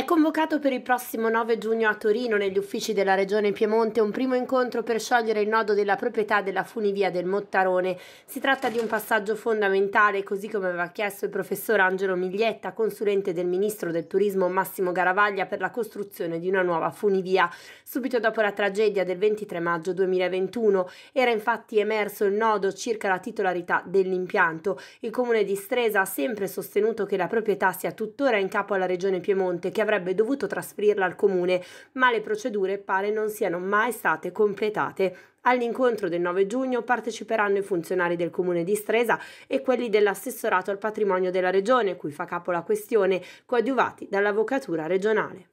È convocato per il prossimo 9 giugno a Torino, negli uffici della Regione Piemonte, un primo incontro per sciogliere il nodo della proprietà della funivia del Mottarone. Si tratta di un passaggio fondamentale, così come aveva chiesto il professor Angelo Miglietta, consulente del ministro del turismo Massimo Garavaglia, per la costruzione di una nuova funivia. Subito dopo la tragedia del 23 maggio 2021 era infatti emerso il nodo circa la titolarità dell'impianto. Il comune di Stresa ha sempre sostenuto che la proprietà sia tuttora in capo alla Regione Piemonte, che aveva avrebbe dovuto trasferirla al comune, ma le procedure pare non siano mai state completate. All'incontro del 9 giugno parteciperanno i funzionari del comune di Stresa e quelli dell'assessorato al patrimonio della regione, cui fa capo la questione, coadiuvati dall'avvocatura regionale.